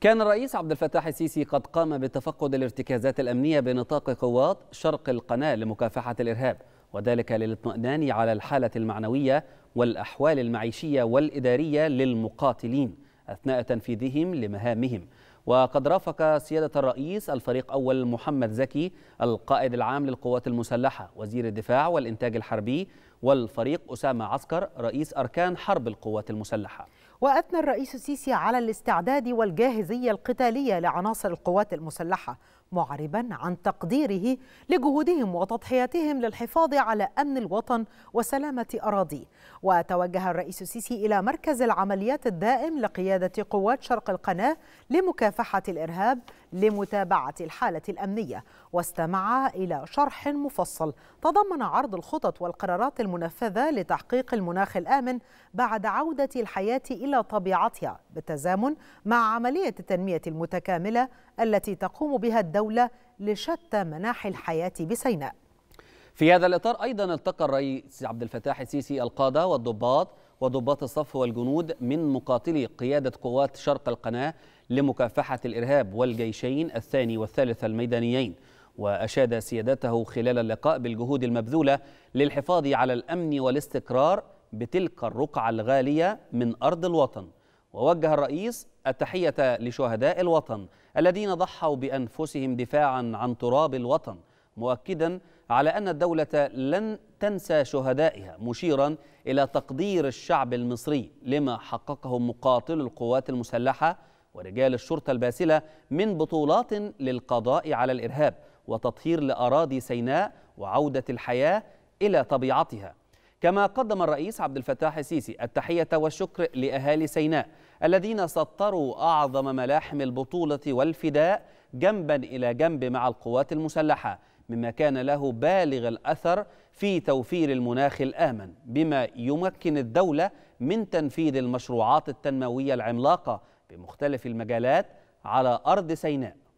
كان الرئيس عبد الفتاح السيسي قد قام بتفقد الارتكازات الأمنية بنطاق قوات شرق القناة لمكافحة الإرهاب وذلك للاطمئنان على الحالة المعنوية والأحوال المعيشية والإدارية للمقاتلين أثناء تنفيذهم لمهامهم وقد رافق سيادة الرئيس الفريق أول محمد زكي القائد العام للقوات المسلحة وزير الدفاع والإنتاج الحربي والفريق أسامة عسكر رئيس أركان حرب القوات المسلحة واثنى الرئيس السيسي على الاستعداد والجاهزيه القتاليه لعناصر القوات المسلحه معربا عن تقديره لجهودهم وتضحياتهم للحفاظ على امن الوطن وسلامه اراضيه وتوجه الرئيس السيسي الى مركز العمليات الدائم لقياده قوات شرق القناه لمكافحه الارهاب لمتابعه الحاله الامنيه واستمع الى شرح مفصل تضمن عرض الخطط والقرارات المنفذه لتحقيق المناخ الامن بعد عوده الحياه الى الى طبيعتها بالتزامن مع عملية التنمية المتكاملة التي تقوم بها الدولة لشتى مناحي الحياة بسيناء في هذا الإطار أيضا التقى الرئيس عبد الفتاح السيسي القادة والضباط وضباط الصف والجنود من مقاتلي قيادة قوات شرق القناة لمكافحة الإرهاب والجيشين الثاني والثالث الميدانيين وأشاد سيادته خلال اللقاء بالجهود المبذولة للحفاظ على الأمن والاستقرار بتلك الرقعة الغالية من أرض الوطن ووجه الرئيس التحية لشهداء الوطن الذين ضحوا بأنفسهم دفاعا عن تراب الوطن مؤكدا على أن الدولة لن تنسى شهدائها مشيرا إلى تقدير الشعب المصري لما حققه مقاتل القوات المسلحة ورجال الشرطة الباسلة من بطولات للقضاء على الإرهاب وتطهير لأراضي سيناء وعودة الحياة إلى طبيعتها كما قدم الرئيس عبد الفتاح السيسي التحية والشكر لأهالي سيناء الذين سطروا أعظم ملاحم البطولة والفداء جنبا إلى جنب مع القوات المسلحة مما كان له بالغ الأثر في توفير المناخ الآمن بما يمكن الدولة من تنفيذ المشروعات التنموية العملاقة بمختلف المجالات على أرض سيناء